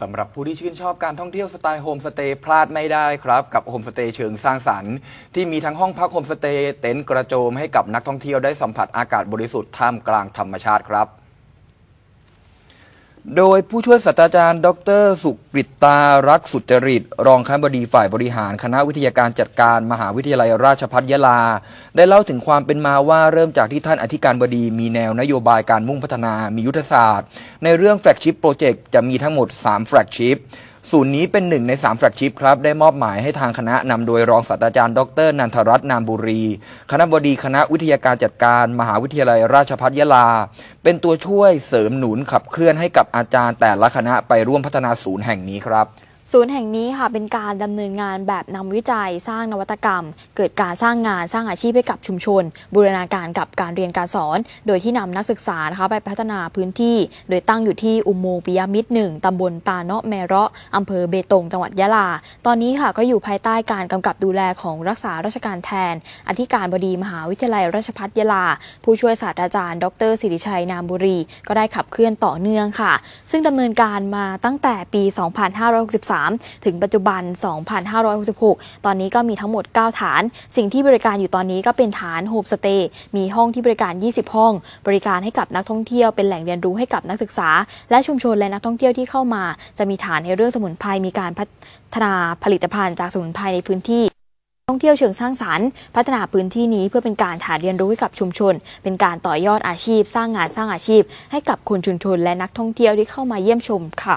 สำหรับผู้ที่ชื่นชอบการท่องเที่ยวสไตล์โฮมสเตย์พลาดไม่ได้ครับ กับโฮมสเตย์เชิงสร้างสรรค์ที่มีทั้งห้องพักโฮมสเตย์เต็นท์กระโจมให้กับนักท่องเที่ยวได้สัมผัสอากาศบริสุทธิ์ท่ามกลางธรรมชาติครับโดยผู้ช่วยศาสตราจารย์ ดร สุกรตตารักสุจริต รองคณบดีฝ่ายบริหารคณะวิทยาการจัดการมหาวิทยาลัยราชพัฒยะลา ได้เล่าถึงความเป็นมาว่าเริ่มจากที่ท่านอธิการบดีมีแนวนโยบายการมุ่งพัฒนามียุทธศาสตร์ ในเรื่องแฟลกชิพโปรเจกต์ จะมีทั้งหมด 3 แฟลกชิพศูนย์นี้เป็นหนึ่งใน3แฟลกชิพครับได้มอบหมายให้ทางคณะนำโดยรองศาสตราจารย์ดร นันทรัตน์นามบุรี คณะบดีคณะวิทยาการจัดการ มหาวิทยาลัยราชภัฏยะลา เป็นตัวช่วยเสริมหนุนขับเคลื่อนให้กับอาจารย์แต่ละคณะไปร่วมพัฒนาศูนย์แห่งนี้ครับศูนย์แห่งนี้ค่ะ เป็นการดำเนินงานแบบนำวิจัยสร้างนวัตกรรม เกิดการสร้างงานสร้างอาชีพให้กับชุมชนบูรณาการกับการเรียนการสอน โดยที่นำนักศึกษานะคะไปพัฒนาพื้นที่โดยตั้งอยู่ที่อุโมงค์ปิยมิตรหนึ่งตำบลตาเนาะแมระอำเภอเบตงจังหวัดยะลา ตอนนี้ค่ะ ก็อยู่ภายใต้การกำกับดูแลของรักษาราชการแทนอธิการบดีมหาวิทยาลัยราชภัฏยะลาผู้ช่วยศาสตราจารย์ ดรสิริชัยนามบุรีก็ได้ขับเคลื่อนต่อเนื่องค่ะ ซึ่งดำเนินการมาตั้งแต่ปี 2563 2563ถึงปัจจุบัน 2566 ตอนนี้ก็มีทั้งหมด 9 ฐาน สิ่งที่บริการอยู่ตอนนี้ก็เป็นฐานโฮมสเตย์ มีห้องที่บริการ 20 ห้อง บริการให้กับนักท่องเที่ยวเป็นแหล่งเรียนรู้ให้กับนักศึกษา และชุมชนและนักท่องเที่ยวที่เข้ามา จะมีฐานในเรื่องสมุนไพรมีการพัฒนาผลิตภัณฑ์จากสมุนไพรในพื้นที่ ท่องเที่ยวเชิงสร้างสารรค์ พัฒนาพื้นที่นี้เพื่อเป็นการฐานเรียนรู้ให้กับชุมชน เป็นการต่อยอดอาชีพ สร้างงานสร้างอาชีพ ให้กับคนชุมชนและนักท่องเที่ยวที่เข้ามาเยี่ยมชมค่ะ